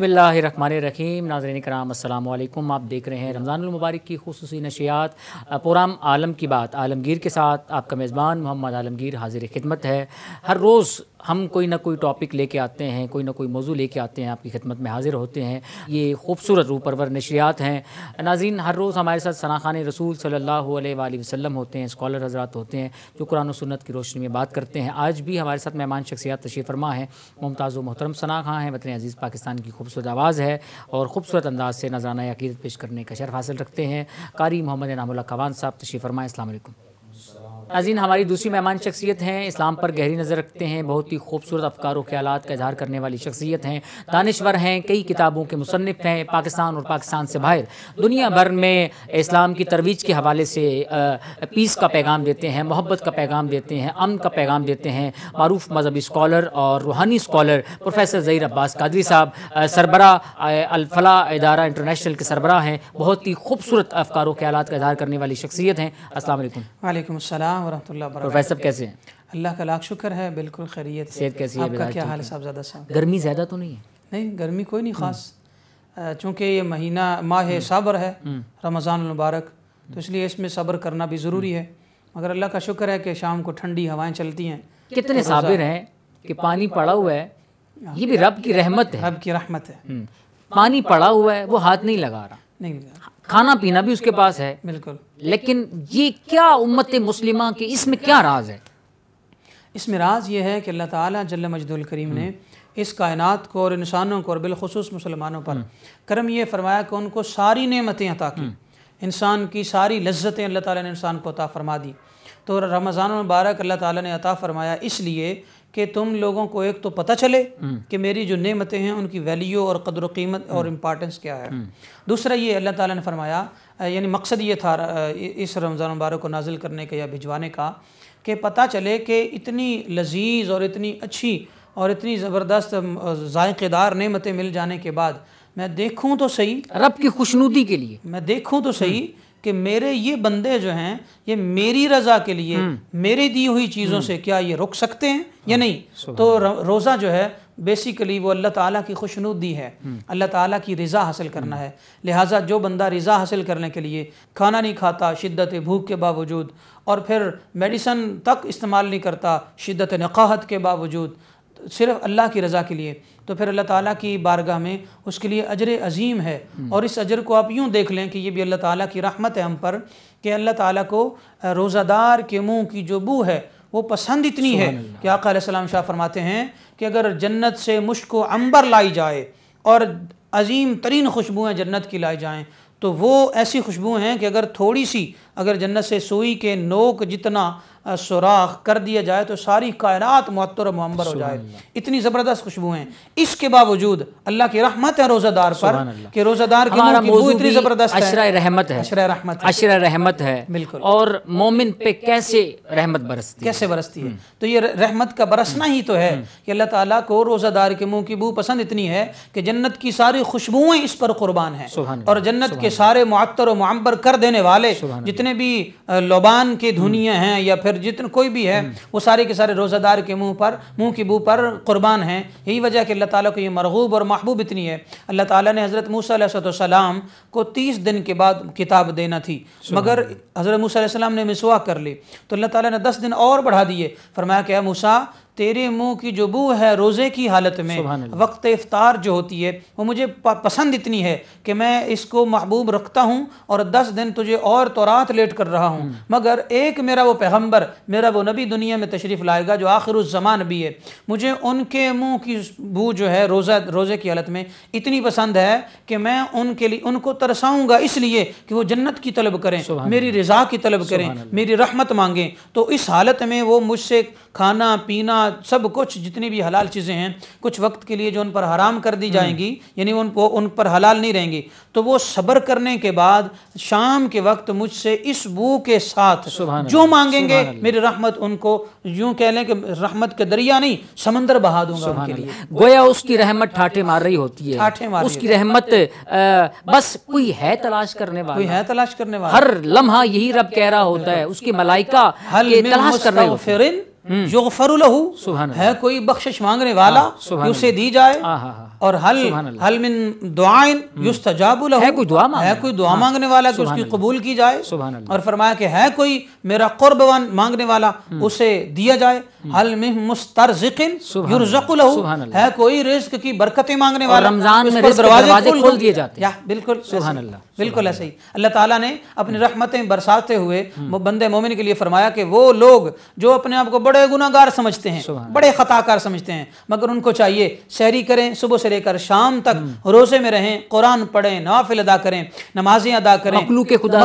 बसमीम नाजरन कराम अल्लाम आप देख रहे हैं रमज़ानमबारक की खसूस नशियात पुराम आलम की बात आलमगीर के साथ आपका मेज़बान मोहम्मद आलमगीर हाजिर खिदमत है हर रोज़ हम कोई ना कोई टॉपिक लेके आते हैं कोई ना कोई मौजू लेके आते हैं आपकी खिदमत में हाजिर होते हैं ये खूबसूरत रूपरवर नशरियात हैं नाजीन हर रोज़ हमारे साथ सनाखान खान रसूल सल्ला वसम होते हैं स्कॉलर हजरात होते हैं जो कुरान सुन्नत की रोशनी में बात करते हैं आज भी हमारे साथ मेहमान शख्सियात तशीर फरमा है मुमताज़ मोहतरम सना खां हैं वतन अजीज़ पाकिस्तान की खूबसूरत आवाज़ है और खूबसूरत अंदाज से नजराना अकीदत पेश करने का शर्फ हासिल रखते हैं कारी मोहम्मद नाम खवान साहब तशीर फरमा अल्लाम अजीन हमारी दूसरी मेहमान शख्सियत हैं इस्लाम पर गहरी नज़र रखते हैं बहुत ही खूबसूरत अफकारों ख्याल का इजहार करने वाली शख्सियत हैं दानश्वर हैं कई किताबों के मुसनफ़ हैं पाकिस्तान और पाकिस्तान से बाहर दुनिया भर में इस्लाम की तरवीज के हवाले से पीस का पैगाम देते हैं मोहब्बत का पैगाम देते हैं अमन का पैगाम देते हैं मरूफ मजहबी स्कॉलर और रूहानी स्कॉलर प्रोफेसर ज़हीर अब्बास कादरी साहब सरबरा अलफला इदारा इंटरनेशनल के सरबरा हैं बहुत ही खूबसूरत अफकारों ख्याल का इजहार करने वाली शख्सियत हैं असल वालेकुम अस्सलाम साहब कैसे हैं अल्लाह का लाख शुक्र है बिल्कुल खैरियत सेहत कैसी है आपका क्या हाल है साहबजादा साहब गर्मी ज़्यादा तो नहीं है नहीं गर्मी कोई नहीं हम्म। ख़ास चूँकि ये महीना माह हम्म। सब्र है हम्म। रमज़ान मुबारक तो इसलिए इसमें सब्र करना भी ज़रूरी है मगर अल्लाह का शुक्र है कि शाम को ठंडी हवाएँ चलती हैं कितने साबिर हैं कि पानी पड़ा हुआ है हाँ, ये भी रब की रहमत है रब की रहमत है पानी पड़ा हुआ है वो हाथ नहीं लगा रहा नहीं लगा खाना पीना भी उसके पास है बिल्कुल लेकिन ये क्या उम्मत मुस्लिमा के इसमें क्या राज है इसमें राज ये है कि अल्लाह ताला जल मजदुल करीम ने हम्म। इस कायनात को और इंसानों को और बिलखसूस मुसलमानों पर हम्म। करम ये फरमाया कि उनको सारी नेमतें अता की हम्म। इंसान की सारी लज्जतें अल्लाह ताला ने इंसान को अता फरमा दी तो रमज़ान मुबारक अल्लाह ताला ने अता फरमाया इसलिए कि तुम लोगों को एक तो पता चले हम्म। कि मेरी जो नेमतें हैं उनकी वैल्यू और कदर कीमत और इम्पॉर्टेंस हम्म। क्या है हम्म। दूसरा ये अल्लाह ताला ने फरमाया यानी मकसद ये था इस रमज़ान मुबारक को नाजिल करने का या भिजवाने का कि पता चले कि इतनी लजीज और इतनी अच्छी और इतनी ज़बरदस्त जायकेदार नेमतें मिल जाने के बाद मैं देखूँ तो सही रब की खुशनुदी के लिए मैं देखूँ तो सही कि मेरे ये बंदे जो हैं ये मेरी रजा के लिए हम्म। मेरी दी हुई चीज़ों हम्म। से क्या ये रुक सकते हैं या हाँ, नहीं तो रोज़ा जो है बेसिकली वो अल्लाह ताला की खुशनुदी है हम्म। अल्लाह ताला की रज़ा हासिल करना है लिहाजा जो बंदा रज़ा हासिल करने के लिए खाना नहीं खाता शिद्दत भूख के बावजूद और फिर मेडिसन तक इस्तेमाल नहीं करता शिद्दत नक़ाहत के बावजूद सिर्फ अल्लाह की रज़ा के लिए तो फिर अल्लाह ताला की बारगाह में उसके लिए अजर अजीम है हम्म। और इस अजर को आप यूँ देख लें कि ये भी अल्लाह ताला की रहमत है हम पर कि अल्लाह ताला को रोज़ादार के मुंह की जो बू है वो पसंद इतनी है कि आका सलाम शाह फरमाते हैं कि अगर जन्नत से मुश्क अंबर लाई जाए और अजीम तरीन खुशबुएँ जन्नत की लाई जाएँ तो वो ऐसी खुशबू हैं कि अगर थोड़ी सी अगर जन्नत से सुई के नोक जितना सुराख कर दिया जाए तो सारी कायनात मअतर मंबर हो जाए इतनी ज़बरदस्त खुशबू है इसके बावजूद अल्लाह की रहमत है रोज़ादार पर कि रोज़ादार इतनी ज़बरदस्त अशरा रहमत है अशरा रहमत अशरा रहमत है बिल्कुल और मोमिन पे कैसे रहमत बरसती कैसे बरसती है हम्म। तो ये रहमत का बरसना ही तो है हम्म। कि अल्लाह ताला को रोज़ादार के मुँह की बू पसंद इतनी है कि जन्नत की सारी खुशबुएँ इस पर कुर्बान है और जन्नत के सारे मअतर मंबर कर देने वाले जितने जितने भी लोबान के धुनिया हैं या फिर जितने कोई भी है हम्म। वो सारे के सारे रोज़ादार के मुंह पर मुंह की बू पर कुर्बान हैं यही वजह कि अल्लाह ताला को ये मरगूब और महबूब इतनी है अल्लाह ताला ने हज़रत मूसम को तीस दिन के बाद किताब देना थी मगर हज़रत मूसम ने मिसवा कर ली तो अल्लाह ताला ने दस दिन और बढ़ा दिए फरमाया कि मूसा तेरे मुंह की जो बू है रोज़े की हालत में वक्त इफ्तार जो होती है वो मुझे पसंद इतनी है कि मैं इसको महबूब रखता हूँ और दस दिन तुझे और तोरात लेट कर रहा हूँ हम्म। मगर एक मेरा वो पैगम्बर मेरा वो नबी दुनिया में तशरीफ़ लाएगा जो आखिर उस जमान भी है मुझे उनके मुँह की बू जो है रोज़ा रोज़े की हालत में इतनी पसंद है कि मैं उनके लिए उनको तरसाऊँगा इसलिए कि वो जन्नत की तलब करें मेरी रज़ा की तलब करें मेरी रहमत मांगें तो इस हालत में वो मुझसे खाना पीना सब कुछ जितनी भी हलाल चीज़ें हैं कुछ वक्त के लिए जो उन पर हराम कर दी हम्म। जाएंगी यानी उन वो उन पर हलाल नहीं रहेंगी तो वो सब्र करने के बाद शाम के वक्त मुझसे इस बू के साथ जो मांगेंगे मेरी रहमत उनको यूं कह लें कि रहमत के दरिया नहीं समंदर बहा दूंगा उनके लिए गोया उसकी रहमत ठाठे मार रही होती है उसकी रहमत बस कोई है तलाश करने वाला कोई है तलाश करने वाला हर लम्हा यही रब कह रहा होता है उसकी मलाइका तलाश कर रहे हो फिर जो हम्म। योगफरुलहू है कोई बख्शिश मांगने वाला हाँ, उसे दी जाए हाँ, हाँ, और हल हल मिन दुआइन हम्म। युस्तजाबुल है कोई दुआ है कोई दुआ मांगने वाला कि उसकी कबूल की जाए और फरमाया कि है कोई मेरा कुर्ब मांगने वाला हम्म। उसे दिया जाए हल मिन मुस्तरजिकिन युरजकुलहू है कोई रिस्क की बरकतें मांगने वाला रमजान में दरवाजे खोल दिए जाते हैं बिल्कुल सुभान अल्लाह बिल्कुल ऐसे ही अल्लाह ताला ने अपनी रहमतें बरसाते हुए बंदे मोमिन के लिए फरमाया कि वो लोग जो अपने आप को बड़े बड़े गुनागार समझते हैं बड़े ख़ताकार समझते हैं मगर उनको चाहिए शहरी करें सुबह से लेकर शाम तक हम्म। रोज़े में रहें कुरान पढ़ें नवाफिल अदा करें नमाजें अदा करें के खुदा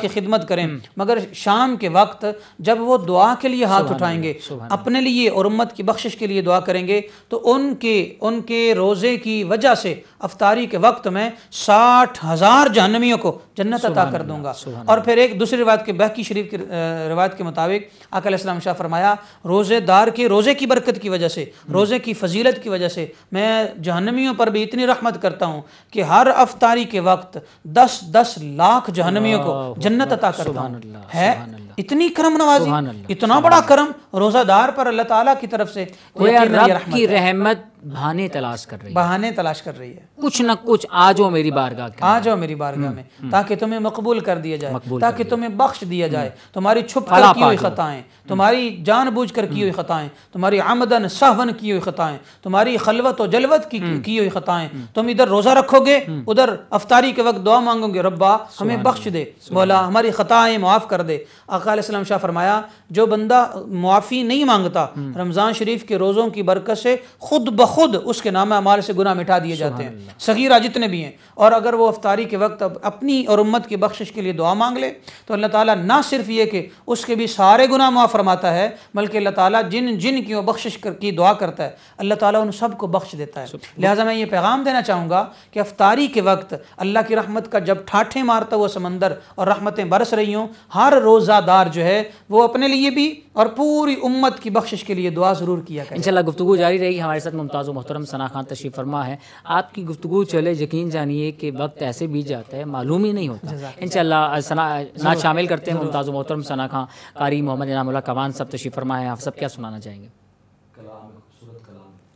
की खिदमत करें हम्म। मगर शाम के वक्त जब वो दुआ के लिए हाथ उठाएंगे अपने लिए और उम्मत की बख्शिश के लिए दुआ करेंगे तो उनके उनके रोज़े की वजह से अफतारी के वक्त में साठ हज़ार जहनवियों को जन्नत अदा कर दूंगा और फिर एक दूसरी रिवायत के बहकी शरीफ की रिवायत के मुताबिक अकल शाह फरमाया फरमाया रोज़ेदार के रोज़े की बरकत की वजह से रोज़े की फजीलत की वजह से मैं जहनमियों पर भी इतनी रहमत करता हूँ कि हर अफतारी के वक्त दस दस लाख जहनमियों को जन्नत अता करता हूँ है इतनी करम नवाजी इतना बड़ा करम रोज़ादार पर अल्लाह ताला की तरफ से की रहमत बहाने तलाश कर रही है बहाने तलाश कर रही है कुछ ना कुछ आ जाओ मेरी बारगाह आ जाओ मेरी बारगाह हम्म, में हम्म। ताकि तुम्हें मकबूल कर दिया जाए ताकि तुम्हें बख्श दिया जाए हम्म। तुम्हारी छुप कर की हुई खताएं तुम्हारी जान जानबूझ कर की हुई खताएं तुम्हारी आमदन सहवन की हुई खताएं तुम्हारी खलवत और जलवत की हुई खताएं तुम इधर रोज़ा रखोगे उधर अफतारी के वक्त दुआ मांगोगे रब्बा हमें बख्श दे बोला हमारी खताएं मुआफ़ कर दे अकाम शाह फरमाया जो बंदा मुआफ़ी नहीं मांगता रमज़ान शरीफ के रोज़ों की बरकत से खुद बख ख़ुद उसके नाम अमाल से गुना मिटा दिए जाते हैं सगीरा जितने भी हैं और अगर वो अफ्तारी के वक्त अपनी और उम्मत की बख्शिश के लिए दुआ मांग ले तो अल्लाह ताला ना सिर्फ ये कि उसके भी सारे गुना माँ फरमाता है बल्कि अल्लाह ताला जिन जिन की वो बख्शिश कर, की दुआ करता है अल्लाह ताला उन सब को बख्श देता है लिहाजा मैं ये पैगाम देना चाहूँगा कि अफ्तारी के वक्त अल्लाह की रहमत का जब ठाठे मारता हुआ समंदर और रहमतें बरस रही हों हर रोज़ादार जो है वो अपने लिए भी और पूरी उम्मत की बख्शिश के लिए दुआ ज़रूर किया गया इन गुफ्तु जारी रहेगी हमारे साथ मुमताज़ नाजो मोहतरम सना खान तशीफ फरमा है आपकी गुफ्तु चले यकीन जानिए कि वक्त ऐसे बीत जाता है मालूम ही नहीं होता इन सना शामिल करते हैं मुमताज़ मोहतरम सना खान कारी मोहम्मद इनाम कमान सब तशीफ फरमा है आप सब क्या सुनाना चाहेंगे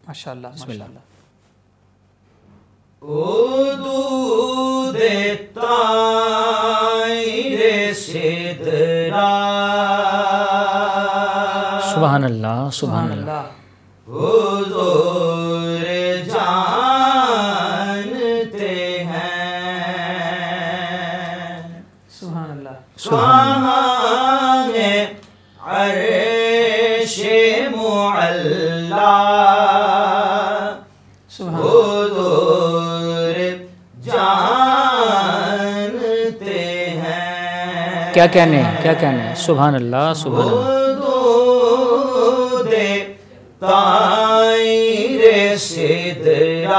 माशा ओ अल्लाह सुभान अल्लाह क्या कहने हैं क्या कहने हैं सुबह अल्लाह सुबह रे सिदरा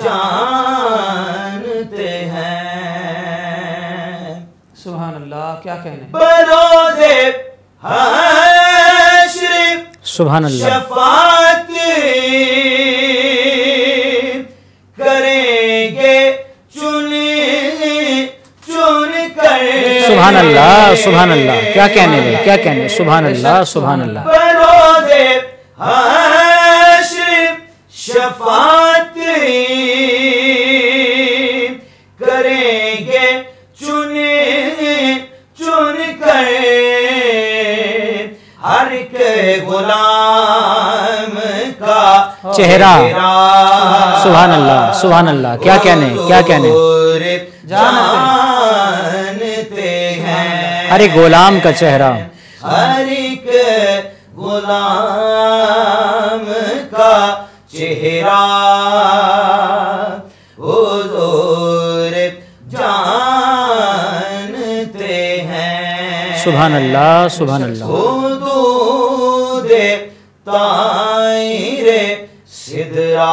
जानते हैं सुबह अल्लाह क्या कहने बरोजे सुबह अल्लाह शफात करें अल्लाह सुबहान अल्लाह क्या कहने लगे क्या कहने सुबह अल्लाह सुबहान अल्लाह शफात करेंगे चुने चुन कर हर के गुलाम का चेहरा सुबहान अल्लाह सुबहान अल्लाह क्या कहने क्या कहने हर गुलाम का चेहरा हर एक गुलाम का चेहरा हैं सुभान अल्लाह सुभान अल्लाह हुदूद ताइरे सिदरा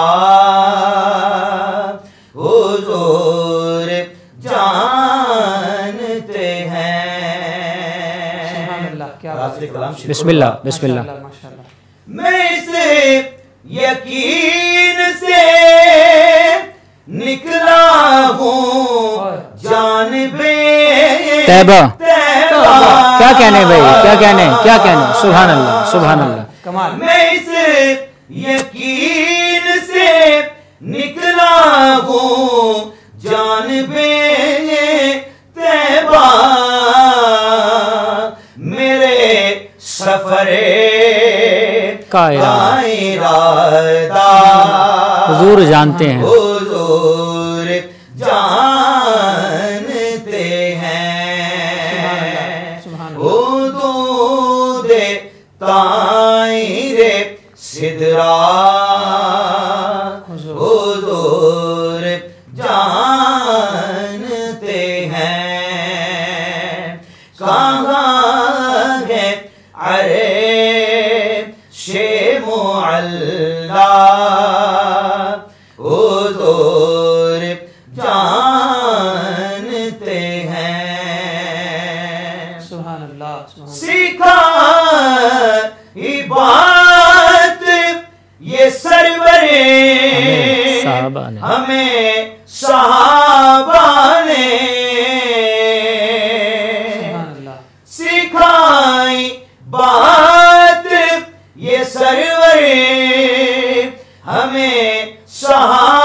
बिस्मिल्ला बिस्मिल्लाह यकीन से निकला हूँ जान बे तैबा क्या कहने भाई क्या कहने क्या कहने सुबहान अल्लाह सुबहान अल्लाह कमाल मैं इस यकीन से निकला का इरादा हजूर जानते हैं जान सहाबा ने हमें सहाबा ने सिखाई बात ये सरवर हमें सहाबा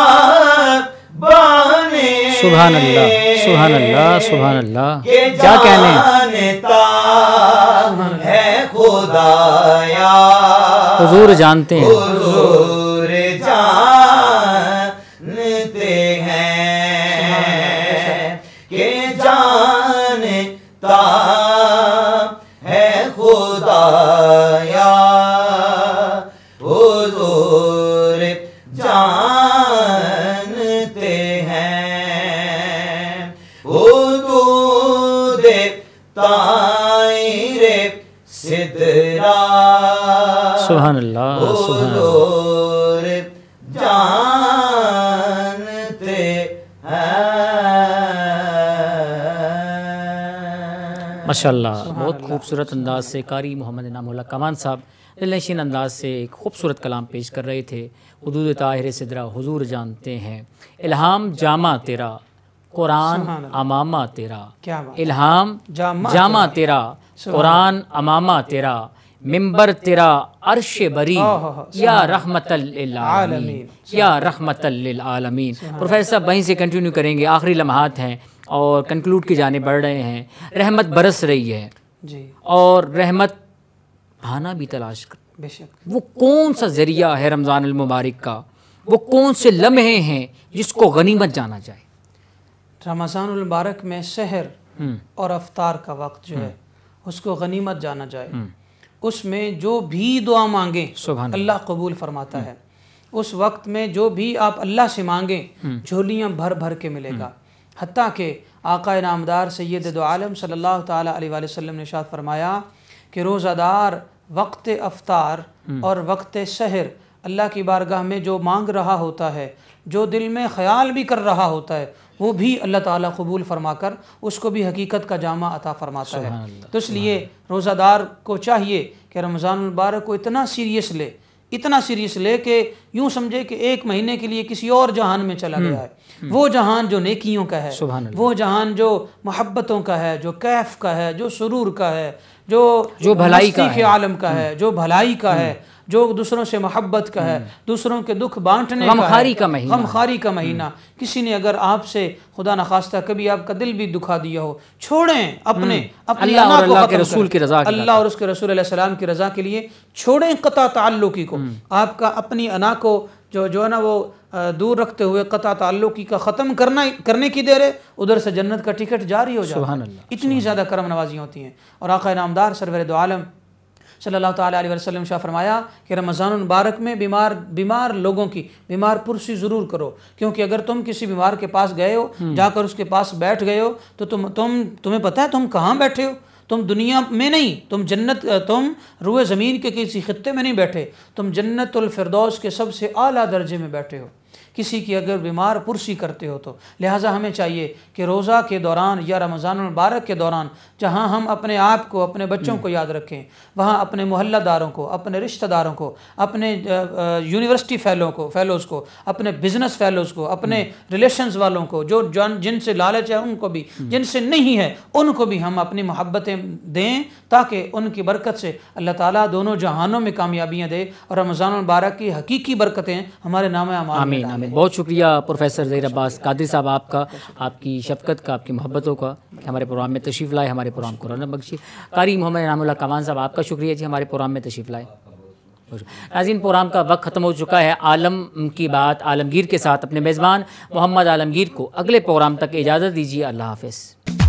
ने सुभान अल्लाह सुभान अल्लाह सुभान अल्लाह क्या कहने है खुदाया हुजूर जानते हैं माशा जानते माशाल्लाह बहुत खूबसूरत अंदाज से कारी मोहम्मद इनामुल्ला कमान साहब रिलेशन अंदाज से एक खूबसूरत कलाम पेश कर रहे थे हदूद ताहिर सिदरा हुजूर जानते हैं इल्हाम जामा तेरा कुरान अमामा तेरा क्या इल्हाम जामा तेरा कुरान अमामा तेरा मिंबर तेरा अर्श बरी या रहमतल या रहमत आलमीन प्रोफेसर साहब वहीं से कंटिन्यू करेंगे आखिरी लम्हात हैं और कंक्लूड की जाने बढ़ रहे हैं रहमत बरस रही है जी और रहमत आना भी तलाश कर वो कौन सा ज़रिया है रमज़ान मुबारक का वो कौन से लम्हे हैं जिसको गनीमत जाना जाए रमज़ान मुबारक में शहर हम्म। और अवतार का वक्त जो हम्म। है उसको गनीमत जाना जाए हम्म। उसमें जो भी दुआ मांगे अल्लाह कबूल फरमाता है उस वक्त में जो भी आप अल्लाह से मांगें हम्म। झोलियाँ भर भर के मिलेगा हम्म। हती के आका नामदार सैद आलम सल्ला तसम ने शाद फरमाया कि रोज़ादार वक्त अफ्तार हम्म। और वक्त शहर अल्लाह की बारगाह में जो मांग रहा होता है जो दिल में ख्याल भी कर रहा होता है वो भी अल्लाह ताला कबूल फरमाकर उसको भी हकीकत का जामा अता फरमाता है तो इसलिए रोज़ादार को चाहिए कि रमज़ान मुबारक को इतना सीरियस ले इतना सीरियस ले कि यूं समझे कि एक महीने के लिए किसी और जहान में चला हम्म, गया है हम्म। वो जहान जो नेकियों का है वो जहान जो मोहब्बतों का है जो कैफ का है जो सुरूर का है जो जो भलाई का के आलम का है हम्म, जो भलाई का है जो दूसरों से मोहब्बत का है हम्म। दूसरों के दुख बांटने गमखारी का, का महीना गमखारी का हम्म। महीना किसी ने अगर आपसे खुदा नखास्ता कभी आपका दिल भी दुखा दिया हो छोड़ें अपने हम्म। अपने अल्लाह और रसूल की रजा अल्लाह और उसके रसूल सलाम की रजा के लिए छोड़ें कता तल्लुकी को आपका अपनी अना को जो जो है ना वो दूर रखते हुए कता तल्लुकी का ख़त्म करना करने की देर है उधर से जन्नत का टिकट जारी हो जाए इतनी ज़्यादा करम नवाजियाँ होती हैं और आका नामदार सरवर दो आलम सल्लल्लाहु अलैहि वसल्लम शाह फरमाया कि रमज़ान मुबारक में बीमार बीमार लोगों की बीमार पुरसी ज़रूर करो क्योंकि अगर तुम किसी बीमार के पास गए हो हम्म। जाकर उसके पास बैठ गए हो तो तुम तुम तुम्हें पता है तुम कहाँ बैठे हो तुम दुनिया में नहीं तुम जन्नत तुम रुए ज़मीन के किसी खत्े में नहीं बैठे तुम जन्नतफरदौस के सबसे अली दर्जे में बैठे हो किसी की अगर बीमार पुरसी करते हो तो लिहाजा हमें चाहिए कि रोज़ा के दौरान या रमज़ान मुबारक के दौरान जहाँ हम अपने आप को अपने बच्चों को याद रखें वहाँ अपने मोहल्लादारों को अपने रिश्तेदारों को अपने यूनिवर्सिटी फ़ैलों को फ़ैलोज़ को अपने बिज़नेस फ़ैलोज़ को अपने रिलेशन वालों को जो जन जिनसे लालच है उनको भी जिनसे नहीं है उनको भी हम अपनी मोहब्बतें दें ताकि उनकी बरकत से अल्लाह ताला दोनों जहानों में कामयाबियाँ दे और रमज़ान मुबारक की हकीकी बरकतें हमारे नाम आमीन में बहुत शुक्रिया प्रोफेसर जहर अब्बास कादिर साहब आपका आपकी शफकत का आपकी मोहब्बतों का कि हमारे प्रोग्राम में तशरीफ़ लाए हमारे प्रोग्राम को रौनक बख्शी कारी मोहम्मद इनामुल्ला कमान साहब आपका शुक्रिया जी हमारे प्रोग्राम में तशरीफ़ लाए नाजीन प्रोग्राम का वक्त ख़त्म हो चुका है आलम की बात आलमगीर के साथ अपने मेज़बान मोहम्मद आलमगीर को अगले प्रोग्राम तक इजाज़त दीजिए अल्लाह हाफिज़